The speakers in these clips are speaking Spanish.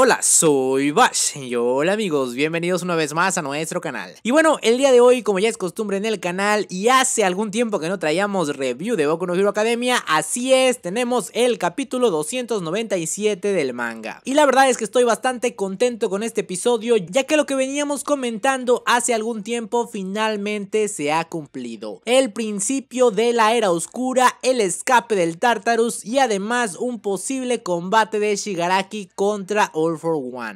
Hola, soy Bash y hola amigos, bienvenidos una vez más a nuestro canal. Y bueno, el día de hoy, como ya es costumbre en el canal y hace algún tiempo que no traíamos review de Boku no Hero Academia, así es, tenemos el capítulo 297 del manga. Y la verdad es que estoy bastante contento con este episodio, ya que lo que veníamos comentando hace algún tiempo finalmente se ha cumplido. El principio de la era oscura, el escape del Tartarus y además un posible combate de Shigaraki contra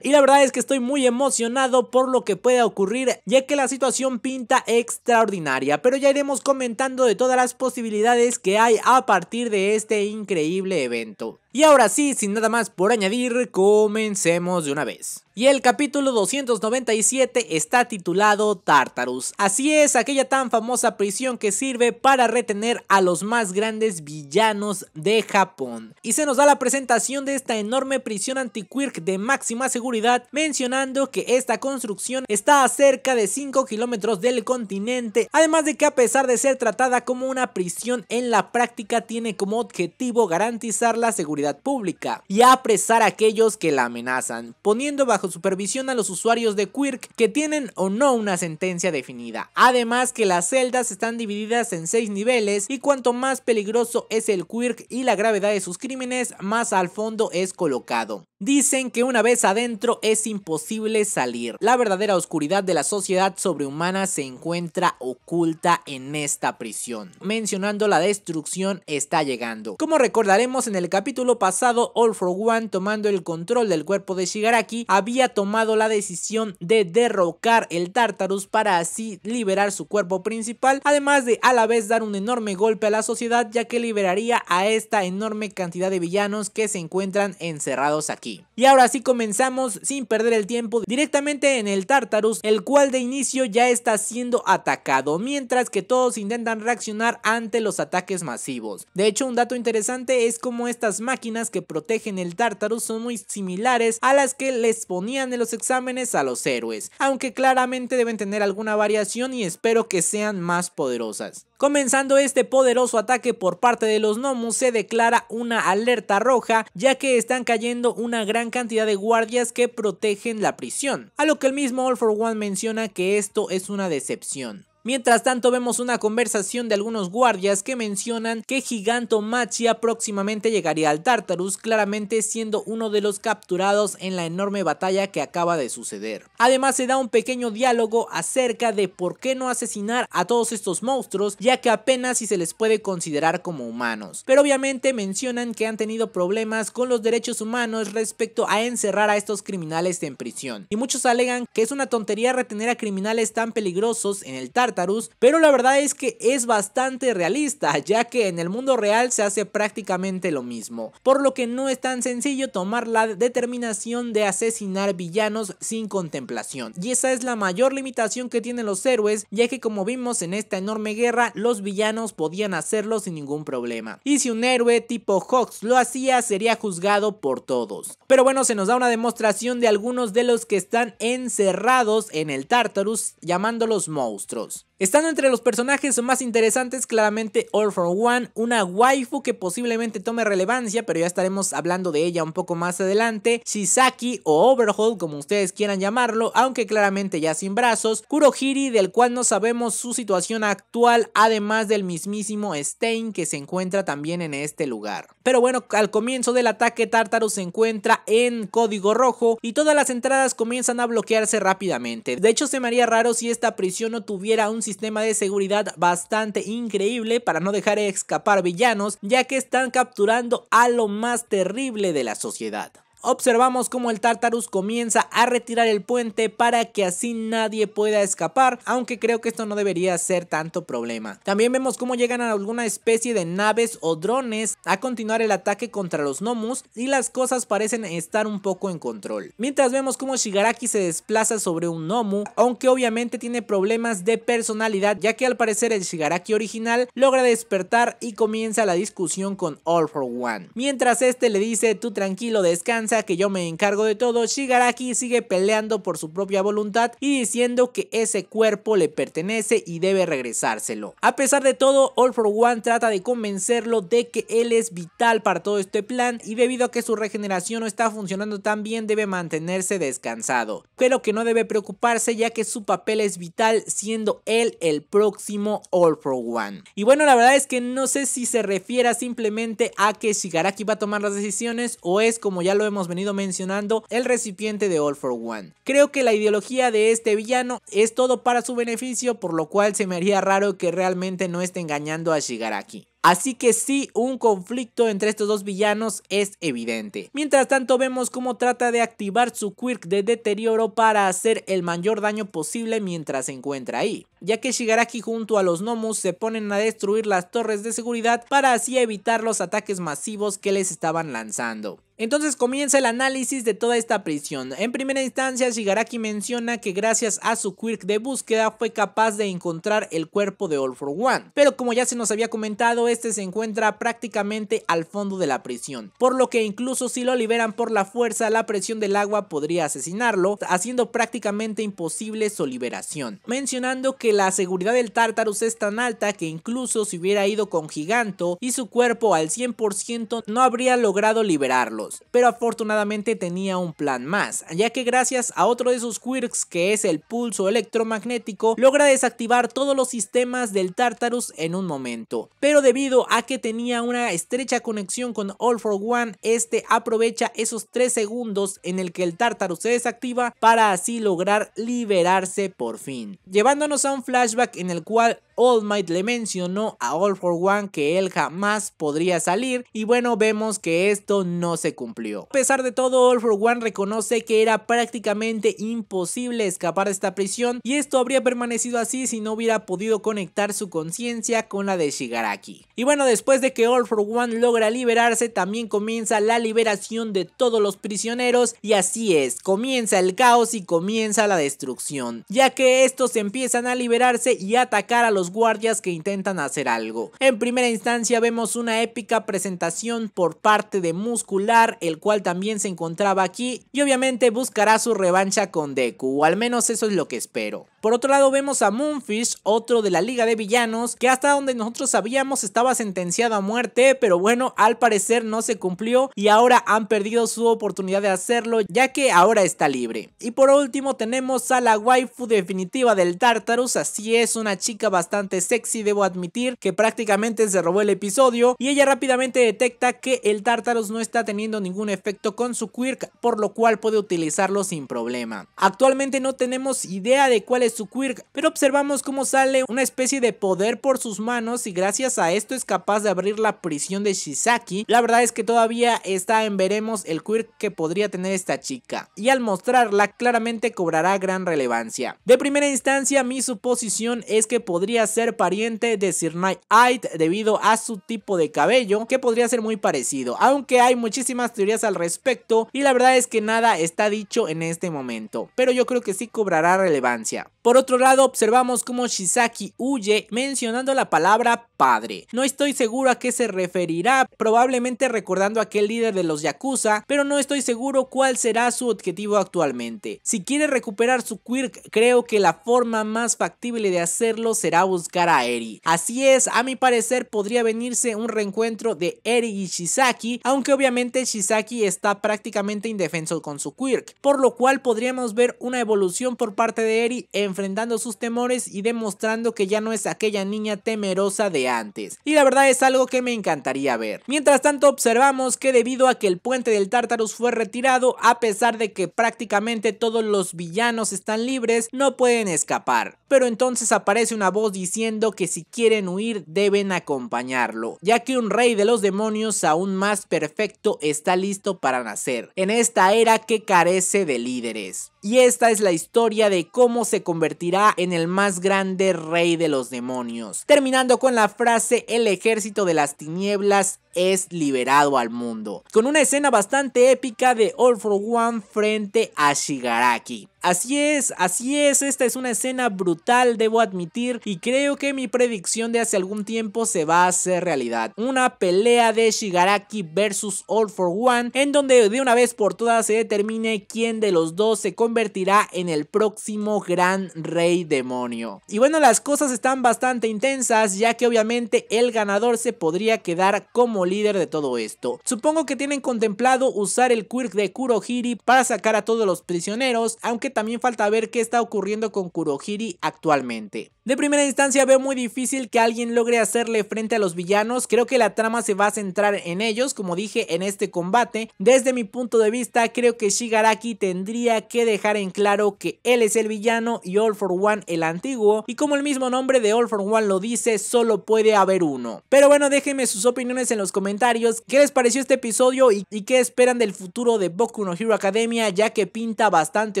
y la verdad es que estoy muy emocionado por lo que pueda ocurrir, ya que la situación pinta extraordinaria, pero ya iremos comentando de todas las posibilidades que hay a partir de este increíble evento. Y ahora sí, sin nada más por añadir, comencemos de una vez. Y el capítulo 297 está titulado Tartarus. Así es, aquella tan famosa prisión que sirve para retener a los más grandes villanos de Japón. Y se nos da la presentación de esta enorme prisión anti-quirk de máxima seguridad, mencionando que esta construcción está a cerca de 5 kilómetros del continente, además de que a pesar de ser tratada como una prisión, en la práctica tiene como objetivo garantizar la seguridad pública y a apresar a aquellos que la amenazan, poniendo bajo supervisión a los usuarios de Quirk que tienen o no una sentencia definida. Además que las celdas están divididas en seis niveles y cuanto más peligroso es el Quirk y la gravedad de sus crímenes, más al fondo es colocado. Dicen que una vez adentro es imposible salir. La verdadera oscuridad de la sociedad sobrehumana se encuentra oculta en esta prisión. Mencionando la destrucción está llegando. Como recordaremos en el capítulo pasado, All for One, tomando el control del cuerpo de Shigaraki, había tomado la decisión de derrocar el Tartarus para así liberar su cuerpo principal, además de a la vez dar un enorme golpe a la sociedad ya que liberaría a esta enorme cantidad de villanos que se encuentran encerrados aquí. Y ahora sí comenzamos sin perder el tiempo directamente en el Tartarus, el cual de inicio ya está siendo atacado, mientras que todos intentan reaccionar ante los ataques masivos. De hecho, un dato interesante es cómo estas máquinas máquinas que protegen el Tartarus son muy similares a las que les ponían en los exámenes a los héroes, aunque claramente deben tener alguna variación y espero que sean más poderosas. Comenzando este poderoso ataque por parte de los gnomos se declara una alerta roja ya que están cayendo una gran cantidad de guardias que protegen la prisión, a lo que el mismo All for One menciona que esto es una decepción. Mientras tanto vemos una conversación de algunos guardias que mencionan que Giganto Machia próximamente llegaría al Tartarus, claramente siendo uno de los capturados en la enorme batalla que acaba de suceder. Además se da un pequeño diálogo acerca de por qué no asesinar a todos estos monstruos, ya que apenas si se les puede considerar como humanos. Pero obviamente mencionan que han tenido problemas con los derechos humanos respecto a encerrar a estos criminales en prisión. Y muchos alegan que es una tontería retener a criminales tan peligrosos en el Tartarus pero la verdad es que es bastante realista, ya que en el mundo real se hace prácticamente lo mismo, por lo que no es tan sencillo tomar la determinación de asesinar villanos sin contemplación, y esa es la mayor limitación que tienen los héroes, ya que como vimos en esta enorme guerra, los villanos podían hacerlo sin ningún problema, y si un héroe tipo Hawks lo hacía sería juzgado por todos. Pero bueno, se nos da una demostración de algunos de los que están encerrados en el Tartarus llamándolos monstruos. Estando entre los personajes más interesantes, claramente All for One, una waifu que posiblemente tome relevancia, pero ya estaremos hablando de ella un poco más adelante, Shisaki o Overhaul, como ustedes quieran llamarlo, aunque claramente ya sin brazos, Kurohiri, del cual no sabemos su situación actual, además del mismísimo Stein que se encuentra también en este lugar. Pero bueno, al comienzo del ataque Tartarus se encuentra en código rojo y todas las entradas comienzan a bloquearse rápidamente. De hecho, se me haría raro si esta prisión no tuviera un sistema de seguridad bastante increíble para no dejar escapar villanos, ya que están capturando a lo más terrible de la sociedad observamos cómo el Tartarus comienza a retirar el puente para que así nadie pueda escapar, aunque creo que esto no debería ser tanto problema. También vemos cómo llegan a alguna especie de naves o drones a continuar el ataque contra los Nomus y las cosas parecen estar un poco en control. Mientras vemos cómo Shigaraki se desplaza sobre un Nomu, aunque obviamente tiene problemas de personalidad ya que al parecer el Shigaraki original logra despertar y comienza la discusión con All for One. Mientras este le dice tú tranquilo descansa que yo me encargo de todo, Shigaraki sigue peleando por su propia voluntad y diciendo que ese cuerpo le pertenece y debe regresárselo. A pesar de todo, All for One trata de convencerlo de que él es vital para todo este plan y debido a que su regeneración no está funcionando tan bien debe mantenerse descansado, pero que no debe preocuparse ya que su papel es vital siendo él el próximo All for One. Y bueno, la verdad es que no sé si se refiera simplemente a que Shigaraki va a tomar las decisiones o es como ya lo hemos hemos venido mencionando, el recipiente de All for One. Creo que la ideología de este villano es todo para su beneficio, por lo cual se me haría raro que realmente no esté engañando a Shigaraki. Así que sí, un conflicto entre estos dos villanos es evidente. Mientras tanto vemos cómo trata de activar su quirk de deterioro para hacer el mayor daño posible mientras se encuentra ahí. Ya que Shigaraki junto a los Nomus se ponen a destruir las torres de seguridad para así evitar los ataques masivos que les estaban lanzando. Entonces comienza el análisis de toda esta prisión. En primera instancia, Shigaraki menciona que gracias a su quirk de búsqueda fue capaz de encontrar el cuerpo de All for One, pero como ya se nos había comentado, este se encuentra prácticamente al fondo de la prisión, por lo que incluso si lo liberan por la fuerza, la presión del agua podría asesinarlo, haciendo prácticamente imposible su liberación. Mencionando que la seguridad del Tartarus es tan alta que incluso si hubiera ido con Giganto y su cuerpo al 100% no habría logrado liberarlo pero afortunadamente tenía un plan más, ya que gracias a otro de sus quirks que es el pulso electromagnético, logra desactivar todos los sistemas del Tartarus en un momento. Pero debido a que tenía una estrecha conexión con All for One, este aprovecha esos 3 segundos en el que el Tartarus se desactiva para así lograr liberarse por fin. Llevándonos a un flashback en el cual All Might le mencionó a All for One que él jamás podría salir y bueno vemos que esto no se cumplió. A pesar de todo, All for One reconoce que era prácticamente imposible escapar de esta prisión y esto habría permanecido así si no hubiera podido conectar su conciencia con la de Shigaraki. Y bueno, después de que All for One logra liberarse, también comienza la liberación de todos los prisioneros y así es, comienza el caos y comienza la destrucción, ya que estos empiezan a liberarse y atacar a los guardias que intentan hacer algo. En primera instancia vemos una épica presentación por parte de Muscular el cual también se encontraba aquí, y obviamente buscará su revancha con Deku, o al menos eso es lo que espero. Por otro lado vemos a Moonfish, otro de la Liga de Villanos, que hasta donde nosotros sabíamos estaba sentenciado a muerte, pero bueno, al parecer no se cumplió y ahora han perdido su oportunidad de hacerlo, ya que ahora está libre. Y por último tenemos a la waifu definitiva del Tartarus, así es una chica bastante sexy, debo admitir, que prácticamente se robó el episodio y ella rápidamente detecta que el Tartarus no está teniendo ningún efecto con su quirk, por lo cual puede utilizarlo sin problema. Actualmente no tenemos idea de cuál es su quirk, pero observamos cómo sale una especie de poder por sus manos y gracias a esto es capaz de abrir la prisión de Shizaki La verdad es que todavía está en veremos el quirk que podría tener esta chica y al mostrarla claramente cobrará gran relevancia. De primera instancia mi suposición es que podría ser pariente de Sir Knight Eyed debido a su tipo de cabello que podría ser muy parecido, aunque hay muchísimas teorías al respecto y la verdad es que nada está dicho en este momento, pero yo creo que sí cobrará relevancia. Por otro lado, observamos cómo Shizaki huye mencionando la palabra padre. No estoy seguro a qué se referirá, probablemente recordando a aquel líder de los Yakuza, pero no estoy seguro cuál será su objetivo actualmente. Si quiere recuperar su Quirk, creo que la forma más factible de hacerlo será buscar a Eri. Así es, a mi parecer podría venirse un reencuentro de Eri y Shizaki, aunque obviamente Shizaki está prácticamente indefenso con su Quirk, por lo cual podríamos ver una evolución por parte de Eri enfrentando sus temores y demostrando que ya no es aquella niña temerosa de antes, y la verdad es algo que me encantaría ver. Mientras tanto observamos que debido a que el puente del Tartarus fue retirado, a pesar de que prácticamente todos los villanos están libres, no pueden escapar. Pero entonces aparece una voz diciendo que si quieren huir deben acompañarlo, ya que un rey de los demonios aún más perfecto está listo para nacer, en esta era que carece de líderes y esta es la historia de cómo se convertirá en el más grande rey de los demonios, terminando con la frase el ejército de las tinieblas es liberado al mundo, con una escena bastante épica de All for One frente a Shigaraki. Así es, así es, esta es una escena brutal, debo admitir, y creo que mi predicción de hace algún tiempo se va a hacer realidad. Una pelea de Shigaraki versus All for One, en donde de una vez por todas se determine quién de los dos se convertirá en el próximo gran rey demonio. Y bueno, las cosas están bastante intensas, ya que obviamente el ganador se podría quedar como líder de todo esto. Supongo que tienen contemplado usar el quirk de Kurohiri para sacar a todos los prisioneros, aunque también falta ver qué está ocurriendo con Kurohiri actualmente. De primera instancia veo muy difícil que alguien logre hacerle frente a los villanos, creo que la trama se va a centrar en ellos, como dije en este combate. Desde mi punto de vista creo que Shigaraki tendría que dejar en claro que él es el villano y All For One el antiguo, y como el mismo nombre de All For One lo dice, solo puede haber uno. Pero bueno, déjenme sus opiniones en los comentarios, qué les pareció este episodio y, qué esperan del futuro de Boku no Hero Academia, ya que pinta bastante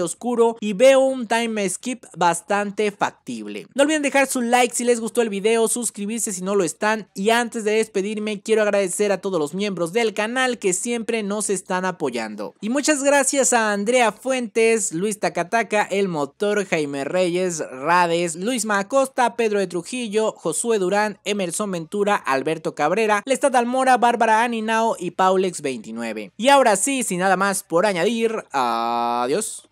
oscuro y veo un time skip bastante factible. No olviden dejar su like si les gustó el video, suscribirse si no lo están y antes de despedirme quiero agradecer a todos los miembros del canal que siempre nos están apoyando. Y muchas gracias a Andrea Fuentes, Luis Tacataca, El Motor, Jaime Reyes, Rades, Luis Macosta, Pedro de Trujillo, Josué Durán, Emerson Ventura, Alberto Cabrera, Lestat Almora, Bárbara Aninao y Paulex29. Y ahora sí, sin nada más por añadir, adiós.